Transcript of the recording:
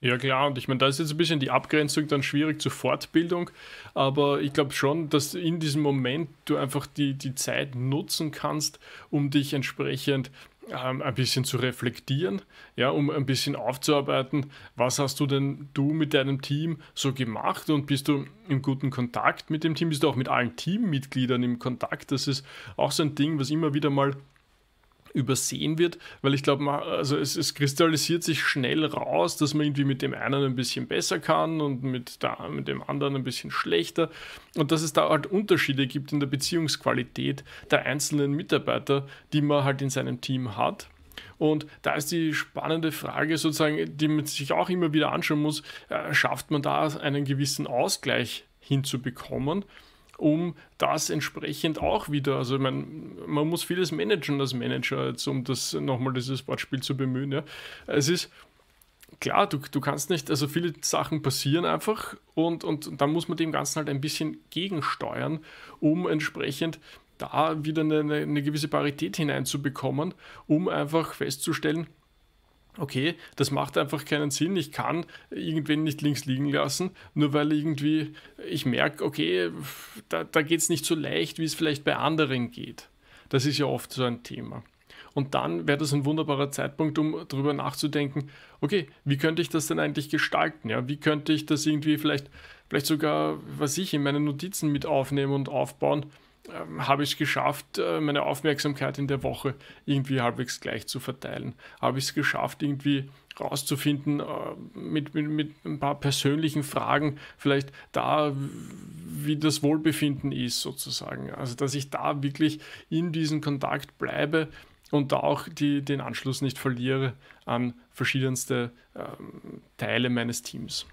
Ja klar, und ich meine, da ist jetzt ein bisschen die Abgrenzung dann schwierig zur Fortbildung, aber ich glaube schon, dass in diesem Moment du einfach die, die Zeit nutzen kannst, um dich entsprechend ähm, ein bisschen zu reflektieren, ja, um ein bisschen aufzuarbeiten, was hast du denn du mit deinem Team so gemacht und bist du im guten Kontakt mit dem Team, bist du auch mit allen Teammitgliedern im Kontakt, das ist auch so ein Ding, was immer wieder mal übersehen wird, weil ich glaube, also es, es, kristallisiert sich schnell raus, dass man irgendwie mit dem einen ein bisschen besser kann und mit, der, mit dem anderen ein bisschen schlechter und dass es da halt Unterschiede gibt in der Beziehungsqualität der einzelnen Mitarbeiter, die man halt in seinem Team hat. Und da ist die spannende Frage sozusagen, die man sich auch immer wieder anschauen muss, äh, schafft man da einen gewissen Ausgleich hinzubekommen? um das entsprechend auch wieder, also man, man muss vieles managen als Manager, jetzt, um das nochmal dieses Wortspiel zu bemühen. Ja. Es ist klar, du, du kannst nicht, also viele Sachen passieren einfach und, und, und dann muss man dem Ganzen halt ein bisschen gegensteuern, um entsprechend da wieder eine, eine gewisse Parität hineinzubekommen, um einfach festzustellen, okay, das macht einfach keinen Sinn. Ich kann irgendwen nicht links liegen lassen, nur weil irgendwie ich merke, okay, da, da geht es nicht so leicht, wie es vielleicht bei anderen geht. Das ist ja oft so ein Thema. Und dann wäre das ein wunderbarer Zeitpunkt, um darüber nachzudenken, okay, wie könnte ich das denn eigentlich gestalten? Ja? Wie könnte ich das irgendwie vielleicht, vielleicht sogar, was ich, in meine Notizen mit aufnehmen und aufbauen, ähm, habe ich es geschafft, äh, meine Aufmerksamkeit in der Woche irgendwie halbwegs gleich zu verteilen. Habe ich es geschafft, irgendwie rauszufinden äh, mit, mit, mit ein paar persönlichen Fragen, vielleicht da, wie das Wohlbefinden ist sozusagen. Also, dass ich da wirklich in diesem Kontakt bleibe und da auch die, den Anschluss nicht verliere an verschiedenste ähm, Teile meines Teams.